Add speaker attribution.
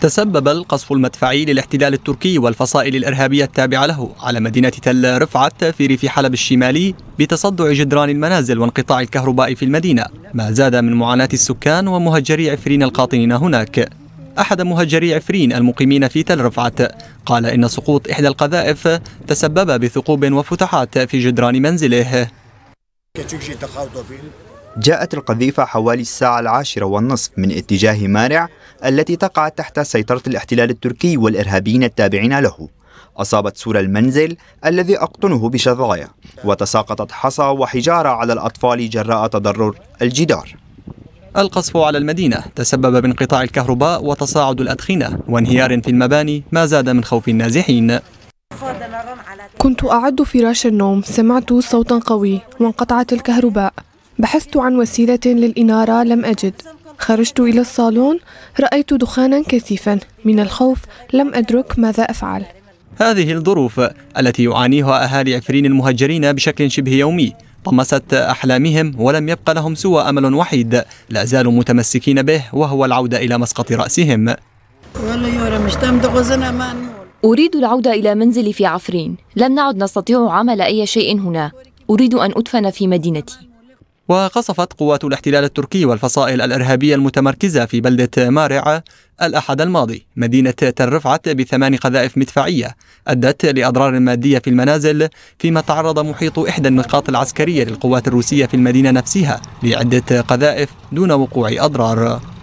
Speaker 1: تسبب القصف المدفعي للاحتلال التركي والفصائل الإرهابية التابعة له على مدينة تل رفعت في ريف حلب الشمالي بتصدع جدران المنازل وانقطاع الكهرباء في المدينة ما زاد من معاناة السكان ومهجري عفرين القاطنين هناك أحد مهجري عفرين المقيمين في تل رفعت قال إن سقوط إحدى القذائف تسبب بثقوب وفتحات في جدران منزله
Speaker 2: جاءت القذيفة حوالي الساعة العاشرة والنصف من اتجاه مارع التي تقع تحت سيطرة الاحتلال التركي والإرهابيين التابعين له أصابت سور المنزل الذي أقطنه بشظايا وتساقطت حصى وحجارة على الأطفال جراء تضرر الجدار
Speaker 1: القصف على المدينة تسبب بانقطاع الكهرباء وتصاعد الأدخنة وانهيار في المباني ما زاد من خوف النازحين
Speaker 3: كنت أعد فراش النوم سمعت صوتا قوي وانقطعت الكهرباء بحثت عن وسيلة للإنارة لم أجد خرجت إلى الصالون رأيت دخانا كثيفا من الخوف لم أدرك ماذا أفعل
Speaker 1: هذه الظروف التي يعانيها أهالي عفرين المهجرين بشكل شبه يومي طمست أحلامهم ولم يبق لهم سوى أمل وحيد لا زالوا متمسكين به وهو العودة إلى مسقط رأسهم
Speaker 3: أريد العودة إلى منزلي في عفرين لم نعد نستطيع عمل أي شيء هنا أريد أن أدفن في مدينتي
Speaker 1: وقصفت قوات الاحتلال التركي والفصائل الإرهابية المتمركزة في بلدة مارع الأحد الماضي مدينة ترفعت بثمان قذائف مدفعية أدت لأضرار مادية في المنازل فيما تعرض محيط إحدى النقاط العسكرية للقوات الروسية في المدينة نفسها لعدة قذائف دون وقوع أضرار